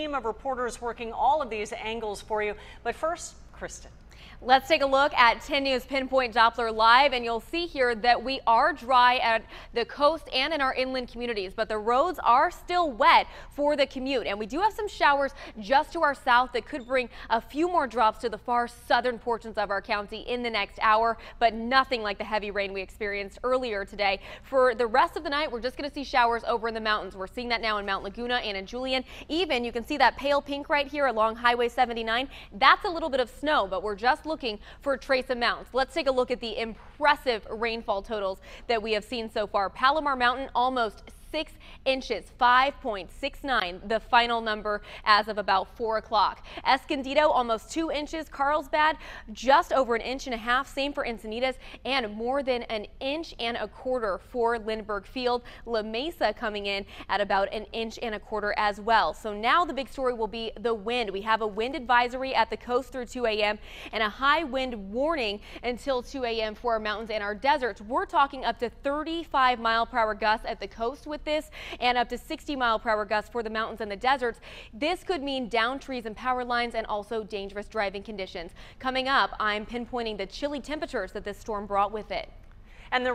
team of reporters working all of these angles for you. But first, Kristen. Let's take a look at 10 News Pinpoint Doppler Live, and you'll see here that we are dry at the coast and in our inland communities, but the roads are still wet for the commute. And we do have some showers just to our south that could bring a few more drops to the far southern portions of our county in the next hour, but nothing like the heavy rain we experienced earlier today. For the rest of the night, we're just going to see showers over in the mountains. We're seeing that now in Mount Laguna and in Julian. Even you can see that pale pink right here along Highway 79. That's a little bit of snow, but we're just just looking for trace amounts. Let's take a look at the impressive rainfall totals that we have seen so far. Palomar Mountain almost 6 inches, 5.69, the final number as of about 4 o'clock. Escondido, almost 2 inches. Carlsbad, just over an inch and a half. Same for Encinitas, and more than an inch and a quarter for Lindbergh Field. La Mesa coming in at about an inch and a quarter as well. So now the big story will be the wind. We have a wind advisory at the coast through 2 a.m. and a high wind warning until 2 a.m. for our mountains and our deserts. We're talking up to 35 mile per hour gusts at the coast with this and up to 60 mile per hour gusts for the mountains and the deserts. This could mean down trees and power lines and also dangerous driving conditions. Coming up, I'm pinpointing the chilly temperatures that this storm brought with it. And the